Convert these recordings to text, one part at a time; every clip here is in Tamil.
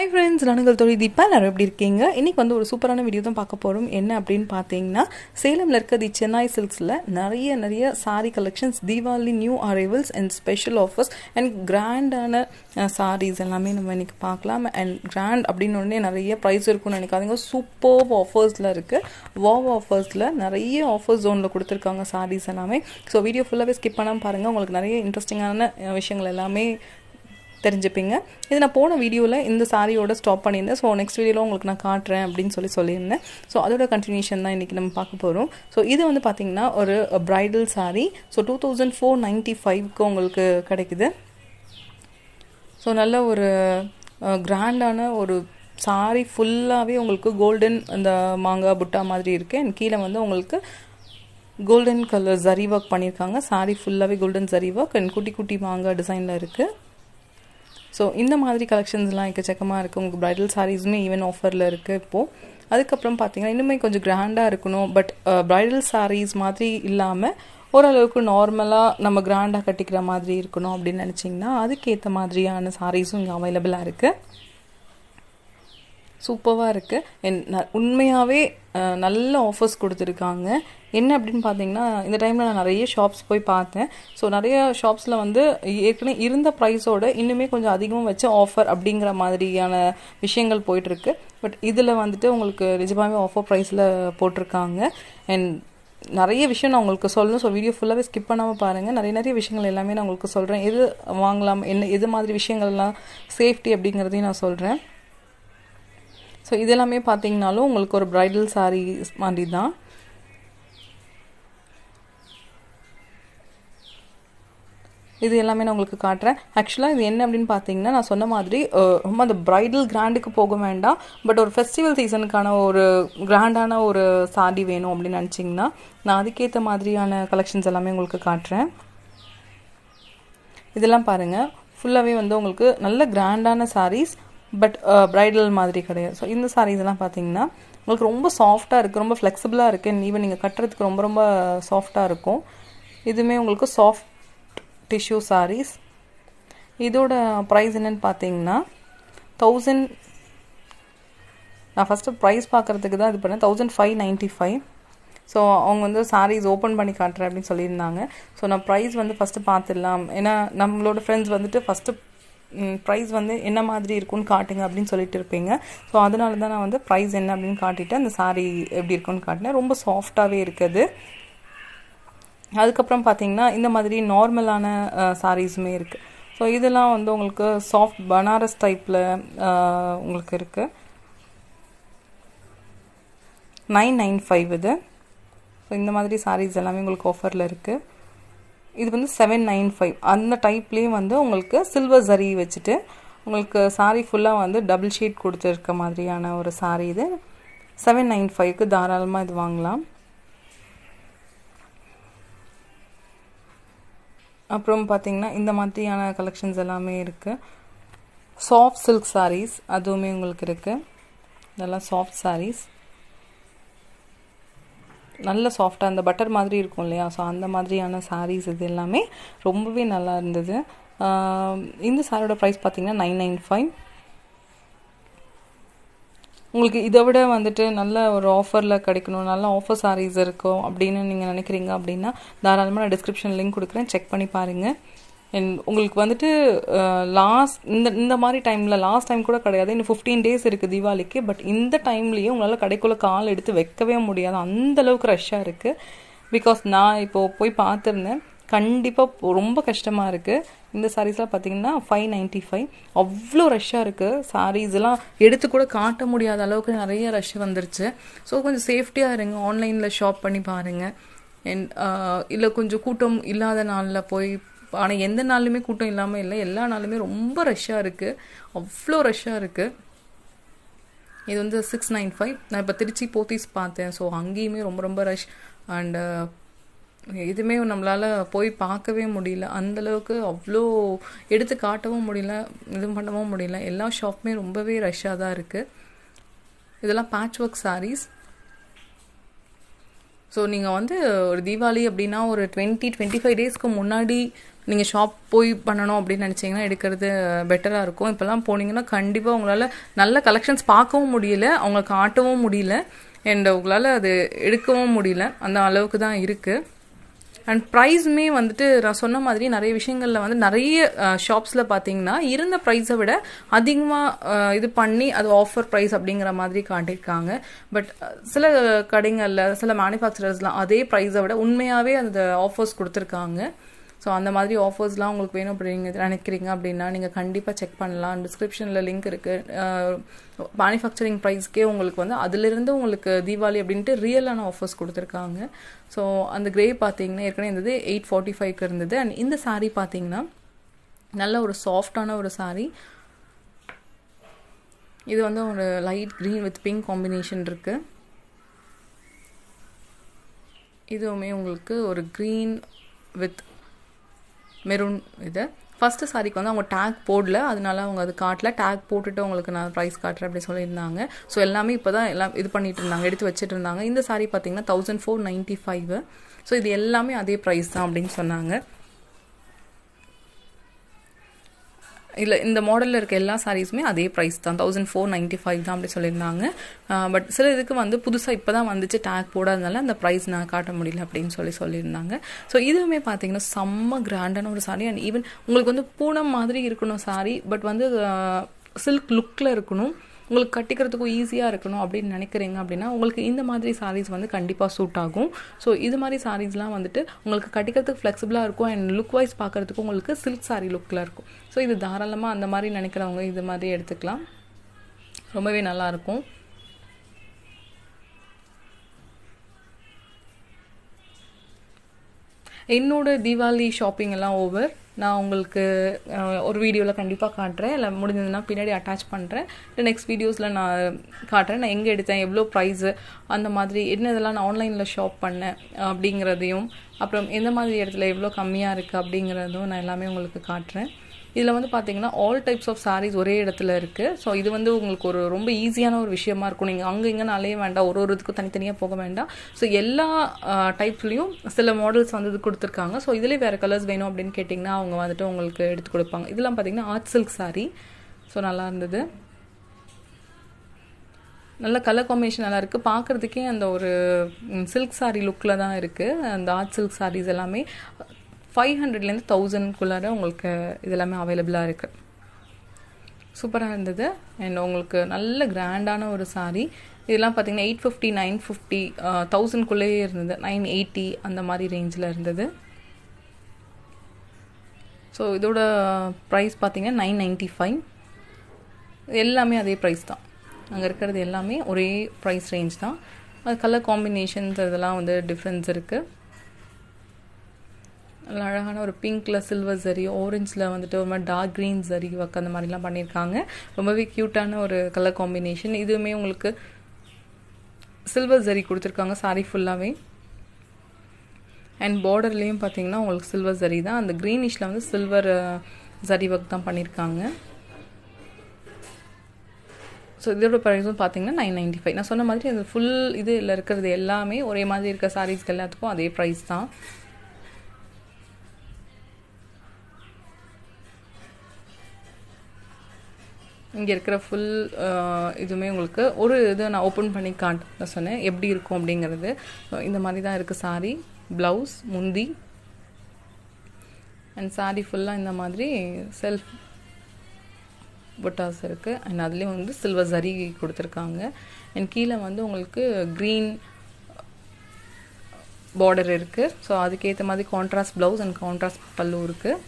ஹை ஃப்ரெண்ட்ஸ் நானுங்கள் தொழில் தீப்பா எல்லாரும் எப்படி இருக்கீங்க இன்றைக்கி வந்து ஒரு சூப்பரான வீடியோ தான் பார்க்க போகிறோம் என்ன அப்படின்னு பார்த்தீங்கன்னா சேலமில் இருக்க தி சென்னை சில்க்ஸில் நிறைய நிறைய sari collections Deepavali new arrivals and special offers and கிராண்டான சாரீஸ் எல்லாமே நம்ம இன்றைக்கி பார்க்கலாம் அண்ட் கிராண்ட் அப்படின்னு உடனே நிறைய ப்ரைஸ் இருக்கும்னு நினைக்காதீங்க சூப்பர் ஆஃபர்ஸில் இருக்குது வாவ் ஆஃபர்ஸில் நிறைய ஆஃபர் ஜோனில் கொடுத்துருக்காங்க சாரீஸ் எல்லாமே ஸோ வீடியோ ஃபுல்லாகவே ஸ்கிப் பண்ணாமல் பாருங்கள் உங்களுக்கு நிறைய இன்ட்ரெஸ்டிங்கான விஷயங்கள் எல்லாமே தெரிஞ்சுப்பீங்க இது நான் போன வீடியோவில் இந்த சாரியோட ஸ்டாப் பண்ணியிருந்தேன் ஸோ நெக்ஸ்ட் வீடியோவில் உங்களுக்கு நான் காட்டுறேன் அப்படின்னு சொல்லி சொல்லியிருந்தேன் ஸோ அதோட கண்டினியூஷன் தான் இன்றைக்கி நம்ம பார்க்க போகிறோம் ஸோ இது வந்து பார்த்திங்கன்னா ஒரு bridal sari so two thousand four ninety ஃபைவ்க்கு உங்களுக்கு கிடைக்குது ஸோ நல்ல ஒரு கிராண்டான ஒரு சாரி ஃபுல்லாகவே உங்களுக்கு கோல்டன் அந்த மாங்காய் புட்டா மாதிரி இருக்குது அண்ட் கீழே வந்து உங்களுக்கு கோல்டன் கலர் ஜரி ஒர்க் பண்ணியிருக்காங்க சாரி ஃபுல்லாகவே கோல்டன் ஜரி ஒர்க் அண்ட் குட்டி குட்டி மாங்காய் டிசைனில் இருக்குது ஸோ இந்த மாதிரி கலெக்ஷன்ஸ்லாம் எக்கச்சக்கமாக இருக்குது உங்களுக்கு ப்ரைடல் சாரீஸுமே ஈவன் ஆஃபரில் இருக்குது இப்போது அதுக்கப்புறம் பார்த்தீங்கன்னா இன்னுமே கொஞ்சம் கிராண்டாக இருக்கணும் பட் ப்ரைடல் சாரீஸ் மாதிரி இல்லாமல் ஓரளவுக்கு நார்மலாக நம்ம கிராண்டாக கட்டிக்கிற மாதிரி இருக்கணும் அப்படின்னு நினச்சிங்கன்னா அதுக்கேற்ற மாதிரியான சாரீஸும் இங்கே அவைலபிளாக இருக்குது சூப்பராக இருக்குது என் உண்மையாகவே நல்ல ஆஃபர்ஸ் கொடுத்துருக்காங்க என்ன அப்படின்னு பார்த்தீங்கன்னா இந்த டைமில் நான் நிறைய ஷாப்ஸ் போய் பார்த்தேன் ஸோ நிறைய ஷாப்ஸில் வந்து ஏற்கனவே இருந்த ப்ரைஸோட இன்னுமே கொஞ்சம் அதிகமாக வச்ச ஆஃபர் அப்படிங்கிற மாதிரியான விஷயங்கள் போயிட்டுருக்கு பட் இதில் வந்துட்டு உங்களுக்கு நிஜமாகவே ஆஃபர் ப்ரைஸில் போட்டிருக்காங்க அண்ட் நிறைய விஷயம் நான் உங்களுக்கு சொல்லணும் ஸோ வீடியோ ஃபுல்லாகவே ஸ்கிப் பண்ணாமல் பாருங்கள் நிறைய நிறைய விஷயங்கள் எல்லாமே நான் உங்களுக்கு சொல்கிறேன் எது வாங்கலாம் என்ன எது மாதிரி விஷயங்கள்லாம் சேஃப்டி அப்படிங்கிறதையும் நான் சொல்கிறேன் ஸோ இதெல்லாமே பார்த்தீங்கனாலும் உங்களுக்கு ஒரு ப்ரைடல் சாரீ மாதிரி தான் இது எல்லாமே நான் உங்களுக்கு காட்டுறேன் ஆக்சுவலாக இது என்ன அப்படின்னு பார்த்தீங்கன்னா நான் சொன்ன மாதிரி ரொம்ப அந்த ப்ரைடல் கிராண்டுக்கு போக வேண்டாம் பட் ஒரு ஃபெஸ்டிவல் சீசனுக்கான ஒரு கிராண்டான ஒரு சாரி வேணும் அப்படின்னு நினச்சிங்கன்னா நான் அதுக்கேற்ற மாதிரியான கலெக்ஷன்ஸ் எல்லாமே உங்களுக்கு காட்டுறேன் இதெல்லாம் பாருங்கள் ஃபுல்லாகவே வந்து உங்களுக்கு நல்ல கிராண்டான சாரீஸ் பட் ப்ரைடல் uh, மாதிரி கிடையாது ஸோ இந்த சாரீஸ்லாம் பார்த்தீங்கன்னா உங்களுக்கு ரொம்ப சாஃப்டாக இருக்குது ரொம்ப ஃப்ளெக்சிபிளாக இருக்குது அண்ட் ஈவன் நீங்கள் கட்டுறதுக்கு ரொம்ப ரொம்ப சாஃப்டாக இருக்கும் இதுவுமே உங்களுக்கு சாஃப்ட் டிஷ்யூ சாரீஸ் இதோட ப்ரைஸ் என்னென்னு பார்த்தீங்கன்னா தௌசண்ட் நான் ஃபஸ்ட்டு ப்ரைஸ் பார்க்குறதுக்கு தான் இது பண்ணேன் thousand five ninety five so அவங்க வந்து சாரீஸ் ஓப்பன் பண்ணி காட்டுறேன் அப்படின்னு சொல்லியிருந்தாங்க ஸோ நான் ப்ரைஸ் வந்து ஃபஸ்ட்டு பார்த்துடலாம் ஏன்னா நம்மளோட ஃப்ரெண்ட்ஸ் வந்துட்டு ஃபஸ்ட்டு ப்ரைஸ் வந்து என்ன மாதிரி இருக்குன்னு காட்டுங்க அப்படின்னு சொல்லிட்டு இருப்பீங்க ஸோ அதனால தான் நான் வந்து ப்ரைஸ் என்ன அப்படின்னு காட்டிட்டு அந்த சாரீ எப்படி இருக்குன்னு காட்டினேன் ரொம்ப சாஃப்டாகவே இருக்குது அதுக்கப்புறம் பார்த்தீங்கன்னா இந்த மாதிரி நார்மலான சாரீஸுமே இருக்குது ஸோ இதெல்லாம் வந்து உங்களுக்கு சாஃப்ட் பனாரஸ் டைப்பில் உங்களுக்கு இருக்குது நைன் நைன் ஃபைவ் இது ஸோ இந்த மாதிரி சாரீஸ் எல்லாமே உங்களுக்கு ஆஃபரில் இருக்குது இது வந்து செவன் நைன் ஃபைவ் அந்த டைப்லேயே வந்து உங்களுக்கு சில்வர் சரி வச்சுட்டு உங்களுக்கு சாரீ ஃபுல்லாக வந்து டபுள் ஷீட் கொடுத்துருக்க மாதிரியான ஒரு சாரீ இது செவன் நைன் ஃபைவ்க்கு தாராளமாக இது வாங்கலாம் அப்புறம் பார்த்தீங்கன்னா இந்த மாதிரியான கலெக்ஷன்ஸ் எல்லாமே இருக்குது சாஃப்ட் சில்க் சாரீஸ் அதுவுமே உங்களுக்கு இருக்குது இதெல்லாம் சாஃப்ட் சாரீஸ் நல்ல சாஃப்டாக அந்த பட்டர் மாதிரி இருக்கும் இல்லையா ஸோ அந்த மாதிரியான சாரீஸ் இது எல்லாமே ரொம்பவே நல்லா இருந்தது இந்த சாரியோட ப்ரைஸ் பார்த்தீங்கன்னா நைன் நைன் ஃபைவ் உங்களுக்கு இதை விட வந்துட்டு நல்ல ஒரு ஆஃபரில் கிடைக்கணும் நல்ல ஆஃபர் சாரீஸ் இருக்கும் அப்படின்னு நீங்கள் நினைக்கிறீங்க அப்படின்னா தாராளமாக நான் டிஸ்கிரிப்ஷன் லிங்க் கொடுக்குறேன் செக் பண்ணி பாருங்கள் அண்ட் உங்களுக்கு வந்துட்டு லாஸ்ட் uh, இந்த இந்த மாதிரி டைமில் லாஸ்ட் டைம் கூட கிடையாது இன்னும் ஃபிஃப்டீன் டேஸ் இருக்குது தீபாவளிக்கு பட் இந்த டைம்லேயும் உங்களால் கடைக்குள்ளே கால் எடுத்து வைக்கவே முடியாது அந்தளவுக்கு ரஷ்ஷாக இருக்குது பிகாஸ் நான் இப்போது போய் பார்த்துருந்தேன் கண்டிப்பாக ரொம்ப கஷ்டமாக இருக்குது இந்த சாரீஸ்லாம் பார்த்தீங்கன்னா ஃபைவ் நைன்ட்டி ஃபைவ் அவ்வளோ ரஷ்ஷாக இருக்குது சாரீஸ்லாம் எடுத்து கூட காட்ட முடியாத அளவுக்கு நிறைய ரஷ் வந்துருச்சு ஸோ கொஞ்சம் சேஃப்டியாக இருங்க ஆன்லைனில் ஷாப் பண்ணி பாருங்கள் என் uh, இல்லை கொஞ்சம் கூட்டம் இல்லாத நாளில் போய் ஆனால் எந்த நாளுமே கூட்டம் இல்லாமல் இல்லை எல்லா நாளுமே ரொம்ப ரஷ்ஷாக இருக்குது அவ்வளோ ரஷ்ஷாக இருக்குது இது வந்து சிக்ஸ் நைன் ஃபைவ் நான் இப்போ திருச்சி போத்தீஸ் பார்த்தேன் ஸோ அங்கேயுமே ரொம்ப ரொம்ப ரஷ் அண்டு எதுவுமே நம்மளால் போய் பார்க்கவே முடியல அந்தளவுக்கு அவ்வளோ எடுத்து காட்டவும் முடியல இது பண்ணவும் முடியல எல்லா ஷாப்புமே ரொம்பவே ரஷ்ஷாக தான் இருக்குது இதெல்லாம் பேட்ச் ஒர்க் சாரீஸ் ஸோ நீங்கள் வந்து ஒரு தீபாவளி அப்படின்னா ஒரு டுவெண்ட்டி டுவெண்ட்டி ஃபைவ் டேஸ்க்கு முன்னாடி நீங்கள் ஷாப் போய் பண்ணணும் அப்படின்னு நினச்சிங்கன்னா எடுக்கிறது பெட்டராக இருக்கும் இப்போல்லாம் போனீங்கன்னா கண்டிப்பாக உங்களால் நல்ல கலெக்ஷன்ஸ் பார்க்கவும் முடியல அவங்களுக்கு காட்டவும் முடியல அண்ட் உங்களால் அது எடுக்கவும் முடியல அந்த அளவுக்கு தான் இருக்குது அண்ட் ப்ரைஸுமே வந்துட்டு நான் சொன்ன மாதிரி நிறைய விஷயங்களில் வந்து நிறைய ஷாப்ஸில் பார்த்தீங்கன்னா இருந்த ப்ரைஸை விட அதிகமாக இது பண்ணி அது ஆஃபர் ப்ரைஸ் அப்படிங்கிற மாதிரி காட்டியிருக்காங்க பட் சில கடைங்களில் சில மேனுஃபேக்சரர்ஸ்லாம் அதே ப்ரைஸை விட உண்மையாகவே அந்த ஆஃபர்ஸ் கொடுத்துருக்காங்க ஸோ அந்த மாதிரி ஆஃபர்ஸ்லாம் உங்களுக்கு வேணும் அப்படி நீங்கள் நினைக்கிறீங்க அப்படின்னா நீங்கள் கண்டிப்பாக செக் பண்ணலாம் டிஸ்கிரிப்ஷனில் லிங்க் இருக்குது மேனுஃபேக்சரிங் ப்ரைஸ்க்கே உங்களுக்கு வந்து அதிலிருந்து உங்களுக்கு தீபாவளி அப்படின்ட்டு ரியலான ஆஃபர்ஸ் கொடுத்துருக்காங்க ஸோ அந்த கிரே பார்த்தீங்கன்னா ஏற்கனவே இருந்தது எயிட் ஃபார்ட்டி ஃபைவ்க்கு இருந்தது அண்ட் இந்த சாரீ பார்த்தீங்கன்னா நல்ல ஒரு சாஃப்டான ஒரு சாரீ இது வந்து ஒரு light green with pink combination இருக்குது இதுவுமே உங்களுக்கு ஒரு க்ரீன் வித் மெரூன் இது ஃபஸ்ட்டு சாரிக்கு வந்து அவங்க டேக் போடல அதனால அவங்க அது காட்டல டேக் போட்டுட்டு அவங்களுக்கு நான் ப்ரைஸ் காட்டுறேன் அப்படின்னு சொல்லியிருந்தாங்க ஸோ எல்லாமே இப்போ தான் எல்லாம் இது பண்ணிட்டு இருந்தாங்க எடுத்து வச்சுட்டு இருந்தாங்க இந்த சாரி பார்த்தீங்கன்னா thousand four ninety five so இது எல்லாமே அதே ப்ரைஸ் தான் அப்படின்னு சொன்னாங்க இல்லை இந்த மாடலில் இருக்க எல்லா சாரீஸுமே அதே ப்ரைஸ் தான் தௌசண்ட் ஃபோர் நைன்ட்டி ஃபைவ் தான் அப்படி சொல்லியிருந்தாங்க பட் சில இதுக்கு வந்து புதுசாக இப்போ தான் வந்துச்சு டேக் போடாதனால அந்த ப்ரைஸ் நான் காட்ட முடியல அப்படின்னு சொல்லி சொல்லியிருந்தாங்க ஸோ இதுவுமே பார்த்தீங்கன்னா செம்ம கிராண்டான ஒரு சாரீ அண்ட் ஈவன் உங்களுக்கு வந்து பூனம் மாதிரி இருக்கணும் சாரி பட் வந்து சில்க் லுக்கில் இருக்கணும் உங்களுக்கு கட்டிக்கிறதுக்கும் ஈஸியாக இருக்கணும் அப்படின்னு நினைக்கிறீங்க அப்படின்னா உங்களுக்கு இந்த மாதிரி சாரீஸ் வந்து கண்டிப்பாக சூட் ஆகும் ஸோ இது மாதிரி சாரீஸ்லாம் வந்துட்டு உங்களுக்கு கட்டிக்கிறதுக்கு ஃப்ளெக்சிபிளாக இருக்கும் அண்ட் லுக் வைஸ் பார்க்குறதுக்கு உங்களுக்கு சில்க் சாரீ லுக்கில் இருக்கும் ஸோ இது தாராளமாக அந்த மாதிரி நினைக்கிறவங்க இது மாதிரி எடுத்துக்கலாம் ரொம்பவே நல்லாயிருக்கும் என்னோட தீபாவளி ஷாப்பிங் எல்லாம் ஓவர் நான் உங்களுக்கு ஒரு வீடியோவில் கண்டிப்பாக காட்டுறேன் இல்லை முடிஞ்சதுன்னா பின்னாடி அட்டாச் பண்ணுறேன் இல்லை நெக்ஸ்ட் வீடியோஸில் நான் காட்டுறேன் நான் எங்கே எடுத்தேன் எவ்வளோ ப்ரைஸு அந்த மாதிரி என்ன இதெல்லாம் நான் ஆன்லைனில் ஷாப் பண்ணேன் அப்படிங்கிறதையும் அப்புறம் எந்த மாதிரி இடத்துல எவ்வளோ கம்மியாக இருக்குது அப்படிங்கிறதும் நான் எல்லாமே உங்களுக்கு காட்டுறேன் இதில் வந்து பார்த்தீங்கன்னா ஆல் டைப்ஸ் ஆஃப் சாரீஸ் ஒரே இடத்துல இருக்குது ஸோ இது வந்து உங்களுக்கு ஒரு ரொம்ப ஈஸியான ஒரு விஷயமா இருக்கும் நீங்கள் அங்கே இங்கேன்னு வேண்டாம் ஒரு ஒரு இதுக்கும் தனித்தனியாக போக வேண்டாம் ஸோ எல்லா டைப்ஸ்லையும் சில மாடல்ஸ் வந்து இது கொடுத்துருக்காங்க ஸோ இதுலேயே வேறு கலர்ஸ் வேணும் அப்படின்னு கேட்டிங்கன்னா அவங்க வந்துட்டு உங்களுக்கு எடுத்து கொடுப்பாங்க இதெல்லாம் பார்த்தீங்கன்னா ஆர்ட் சில்க் சாரீ ஸோ நல்லா இருந்தது நல்ல கலர் காம்பினேஷன் நல்லா இருக்குது பார்க்குறதுக்கே அந்த ஒரு சில்க் சாரீ லுக்கில் தான் இருக்குது அந்த ஆர்ட் சில்க் சாரீஸ் எல்லாமே ஃபைவ் ஹண்ட்ரட்லேருந்து தௌசண்ட்குள்ளார உங்களுக்கு இதெல்லாமே அவைலபிளாக இருக்குது சூப்பராக இருந்தது அண்ட் உங்களுக்கு நல்ல கிராண்டான ஒரு சாரீ இதெல்லாம் பார்த்தீங்கன்னா எயிட் ஃபிஃப்டி நைன் ஃபிஃப்டி தௌசண்ட்குள்ளேயே இருந்தது நைன் எயிட்டி அந்த மாதிரி ரேஞ்சில் இருந்தது ஸோ இதோட ப்ரைஸ் பார்த்தீங்கன்னா நைன் நைன்ட்டி ஃபைவ் எல்லாமே அதே ப்ரைஸ் தான் அங்கே இருக்கிறது எல்லாமே ஒரே ப்ரைஸ் ரேஞ்ச் தான் அது கலர் காம்பினேஷன்ஸ் இதெல்லாம் வந்து டிஃப்ரென்ஸ் இருக்குது அழகான ஒரு பிங்க்கில் சில்வர் சரி ஓரஞ்சில் வந்துட்டு ஒரு மாதிரி டார்க் க்ரீன் சரி ஒர்க் அந்த மாதிரிலாம் பண்ணியிருக்காங்க ரொம்பவே க்யூட்டான ஒரு கலர் காம்பினேஷன் இதுவுமே உங்களுக்கு சில்வர் சரி கொடுத்துருக்காங்க சாரி ஃபுல்லாகவே அண்ட் பார்டர்லேயும் பார்த்தீங்கன்னா உங்களுக்கு சில்வர் சரி தான் அந்த க்ரீனிஷில் வந்து சில்வர் சரி ஒர்க் தான் பண்ணியிருக்காங்க ஸோ இதோட ப்ரைஸும் பார்த்தீங்கன்னா நைன் நைன்ட்டி ஃபைவ் நான் சொன்ன மாதிரி அந்த ஃபுல் இதில் இருக்கிறது எல்லாமே ஒரே மாதிரி இருக்க சாரீஸ்க்கு எல்லாத்துக்கும் அதே ப்ரைஸ் தான் இங்கே இருக்கிற ஃபுல் இதுவுமே உங்களுக்கு ஒரு இது நான் ஓப்பன் பண்ணி காட்ட சொன்னேன் எப்படி இருக்கும் அப்படிங்கிறது இந்த மாதிரி தான் இருக்குது சாரி ப்ளவுஸ் முந்தி அண்ட் சாரி ஃபுல்லாக இந்த மாதிரி செல்ஃப் பொட்டாஸ் இருக்குது அண்ட் அதுலேயும் வந்து சில்வர் சரி கொடுத்துருக்காங்க அண்ட் கீழே வந்து உங்களுக்கு க்ரீன் பார்டர் இருக்குது ஸோ அதுக்கேற்ற மாதிரி கான்ட்ராஸ்ட் ப்ளவுஸ் அண்ட் கான்ட்ராஸ்ட் பல்லு இருக்குது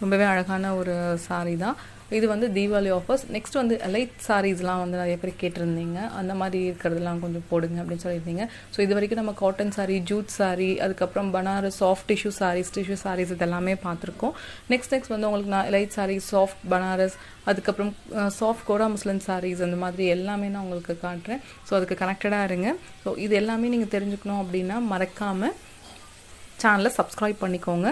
ரொம்பவே அழகான ஒரு சாரீ தான் இது வந்து தீபாவளி ஆஃபர்ஸ் நெக்ஸ்ட் வந்து லைட் சாரீஸ்லாம் வந்து நிறைய பேர் கேட்டிருந்தீங்க அந்த மாதிரி இருக்கிறதெல்லாம் கொஞ்சம் போடுங்க அப்படின்னு சொல்லியிருந்தீங்க ஸோ இது வரைக்கும் நம்ம காட்டன் சாரீ ஜூட் சாரீ அதுக்கப்புறம் Banaras soft tissue saris tissue saris இதெல்லாமே பார்த்துருக்கோம் நெக்ஸ்ட் நெக்ஸ்ட் வந்து உங்களுக்கு நான் லைட் சாரீ சாஃப்ட் பனாரஸ் அதுக்கப்புறம் சாஃப்ட் கோடா முஸ்லிம் சாரீஸ் அந்த மாதிரி எல்லாமே நான் உங்களுக்கு காட்டுறேன் ஸோ அதுக்கு கனெக்டடாக இருங்க ஸோ இது எல்லாமே நீங்கள் தெரிஞ்சுக்கணும் அப்படின்னா மறக்காமல் சேனலை சப்ஸ்கிரைப் பண்ணிக்கோங்க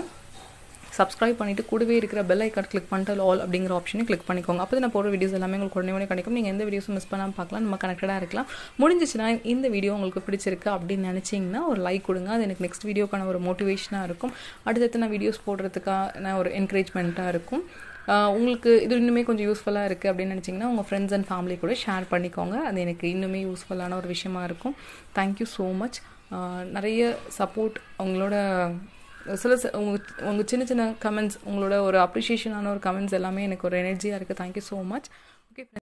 சப்ஸ்கிரைப் பண்ணிவிட்டு கூடவே இருக்கிற பெல் ஐக்கான் கிளிக் பண்ணிட்டு ஆல் அப்படிங்கிற ஆப்ஷனை கிளிக் பண்ணிக்கோங்க அப்போ நான் போகிற வீடியோஸ் எல்லாமே உங்களுக்கு உடனே உடனே கிடைக்கும் நீங்கள் எந்த வீடியோஸும் மிஸ் பண்ணாமல் பார்க்கலாம் நம்ம கனெக்டடாக இருக்கலாம் முடிஞ்சிச்சுன்னா இந்த வீடியோ உங்களுக்கு பிடிச்சிருக்கு அப்படின்னு நினச்சிங்கன்னா ஒரு லைக் கொடுங்க அது எனக்கு நெக்ஸ்ட் வீடியோக்கான ஒரு மோட்டிவேஷனாக இருக்கும் அடுத்தடுத்து நான் வீடியோஸ் போடுறதுக்கான ஒரு என்கரேஜ்மெண்ட்டாக இருக்கும் உங்களுக்கு இது இன்னுமே கொஞ்சம் யூஸ்ஃபுல்லாக இருக்குது அப்படின்னு நினச்சிங்கன்னா உங்கள் ஃப்ரெண்ட்ஸ் அண்ட் ஃபேமிலி கூட ஷேர் பண்ணிக்கோங்க அது எனக்கு இன்னுமே யூஸ்ஃபுல்லான ஒரு விஷயமா இருக்கும் தேங்க்யூ ஸோ மச் நிறைய சப்போர்ட் அவங்களோட சில உங்கள் உங்கள் சின்ன சின்ன கமெண்ட்ஸ் உங்களோட ஒரு அப்ரிஷியேஷனான ஒரு கமெண்ட்ஸ் எல்லாமே எனக்கு ஒரு எனர்ஜியாக இருக்குது தேங்க்யூ ஸோ மச்